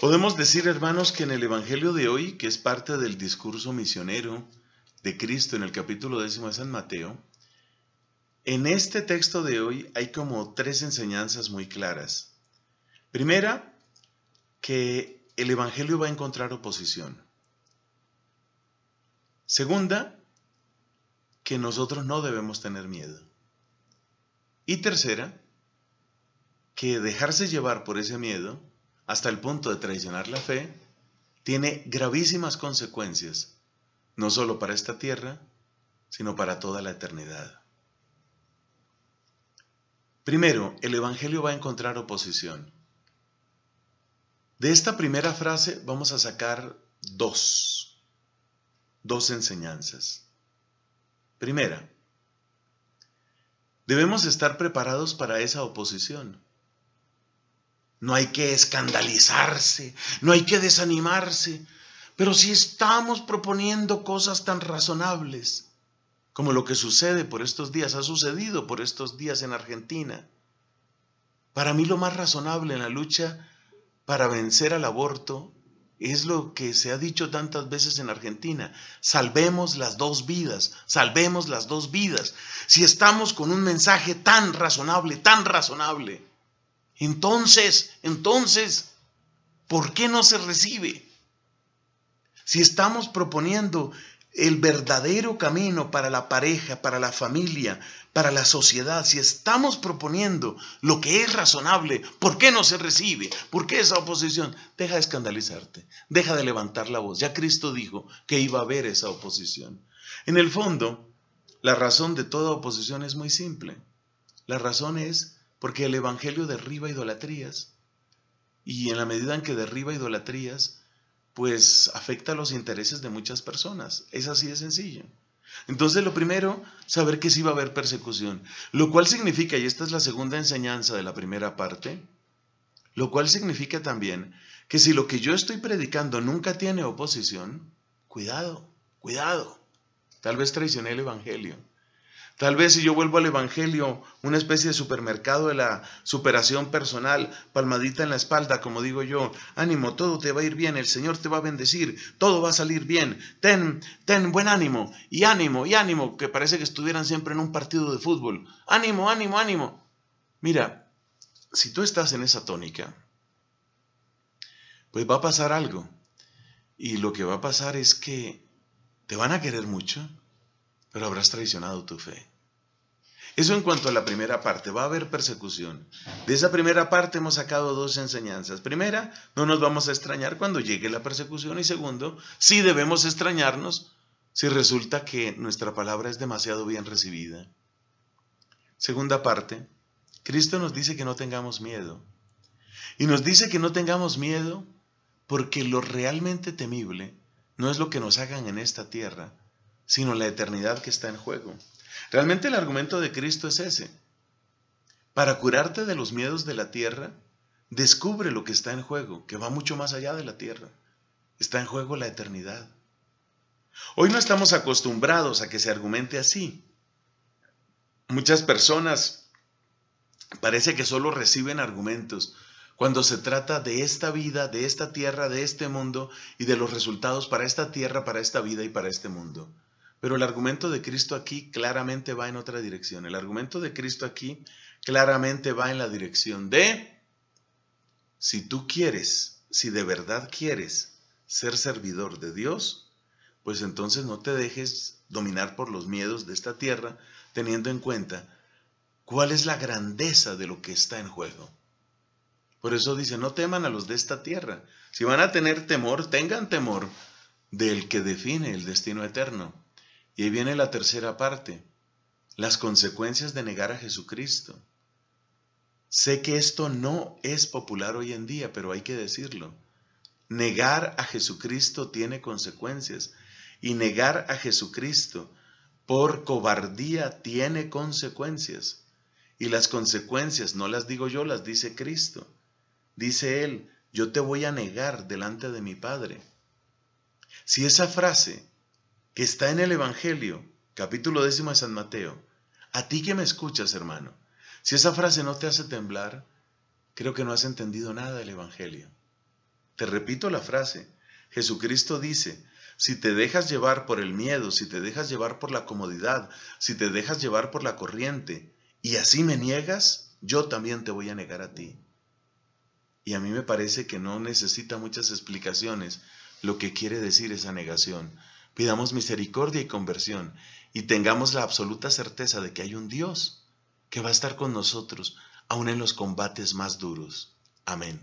Podemos decir, hermanos, que en el Evangelio de hoy, que es parte del discurso misionero de Cristo en el capítulo décimo de San Mateo, en este texto de hoy hay como tres enseñanzas muy claras. Primera, que el Evangelio va a encontrar oposición. Segunda, que nosotros no debemos tener miedo. Y tercera, que dejarse llevar por ese miedo hasta el punto de traicionar la fe, tiene gravísimas consecuencias, no solo para esta tierra, sino para toda la eternidad. Primero, el Evangelio va a encontrar oposición. De esta primera frase vamos a sacar dos, dos enseñanzas. Primera, debemos estar preparados para esa oposición. No hay que escandalizarse, no hay que desanimarse, pero si estamos proponiendo cosas tan razonables como lo que sucede por estos días, ha sucedido por estos días en Argentina, para mí lo más razonable en la lucha para vencer al aborto es lo que se ha dicho tantas veces en Argentina. Salvemos las dos vidas, salvemos las dos vidas. Si estamos con un mensaje tan razonable, tan razonable, entonces, entonces, ¿por qué no se recibe? Si estamos proponiendo el verdadero camino para la pareja, para la familia, para la sociedad, si estamos proponiendo lo que es razonable, ¿por qué no se recibe? ¿Por qué esa oposición? Deja de escandalizarte, deja de levantar la voz. Ya Cristo dijo que iba a haber esa oposición. En el fondo, la razón de toda oposición es muy simple. La razón es porque el Evangelio derriba idolatrías. Y en la medida en que derriba idolatrías, pues afecta los intereses de muchas personas. Es así de sencillo. Entonces lo primero, saber que sí va a haber persecución. Lo cual significa, y esta es la segunda enseñanza de la primera parte, lo cual significa también que si lo que yo estoy predicando nunca tiene oposición, cuidado, cuidado. Tal vez traicioné el Evangelio. Tal vez si yo vuelvo al Evangelio, una especie de supermercado de la superación personal, palmadita en la espalda, como digo yo, ánimo, todo te va a ir bien, el Señor te va a bendecir, todo va a salir bien, ten, ten buen ánimo y ánimo y ánimo, que parece que estuvieran siempre en un partido de fútbol, ánimo, ánimo, ánimo. Mira, si tú estás en esa tónica, pues va a pasar algo. Y lo que va a pasar es que te van a querer mucho, pero habrás traicionado tu fe. Eso en cuanto a la primera parte, va a haber persecución. De esa primera parte hemos sacado dos enseñanzas. Primera, no nos vamos a extrañar cuando llegue la persecución. Y segundo, sí debemos extrañarnos si resulta que nuestra palabra es demasiado bien recibida. Segunda parte, Cristo nos dice que no tengamos miedo. Y nos dice que no tengamos miedo porque lo realmente temible no es lo que nos hagan en esta tierra, sino la eternidad que está en juego. Realmente el argumento de Cristo es ese. Para curarte de los miedos de la tierra, descubre lo que está en juego, que va mucho más allá de la tierra. Está en juego la eternidad. Hoy no estamos acostumbrados a que se argumente así. Muchas personas parece que solo reciben argumentos cuando se trata de esta vida, de esta tierra, de este mundo y de los resultados para esta tierra, para esta vida y para este mundo. Pero el argumento de Cristo aquí claramente va en otra dirección. El argumento de Cristo aquí claramente va en la dirección de, si tú quieres, si de verdad quieres ser servidor de Dios, pues entonces no te dejes dominar por los miedos de esta tierra, teniendo en cuenta cuál es la grandeza de lo que está en juego. Por eso dice, no teman a los de esta tierra. Si van a tener temor, tengan temor del que define el destino eterno, y viene la tercera parte, las consecuencias de negar a Jesucristo. Sé que esto no es popular hoy en día, pero hay que decirlo. Negar a Jesucristo tiene consecuencias y negar a Jesucristo por cobardía tiene consecuencias. Y las consecuencias no las digo yo, las dice Cristo. Dice Él, yo te voy a negar delante de mi Padre. Si esa frase que está en el Evangelio, capítulo décimo de San Mateo. A ti que me escuchas, hermano, si esa frase no te hace temblar, creo que no has entendido nada del Evangelio. Te repito la frase. Jesucristo dice, si te dejas llevar por el miedo, si te dejas llevar por la comodidad, si te dejas llevar por la corriente, y así me niegas, yo también te voy a negar a ti. Y a mí me parece que no necesita muchas explicaciones lo que quiere decir esa negación pidamos misericordia y conversión y tengamos la absoluta certeza de que hay un Dios que va a estar con nosotros aun en los combates más duros. Amén.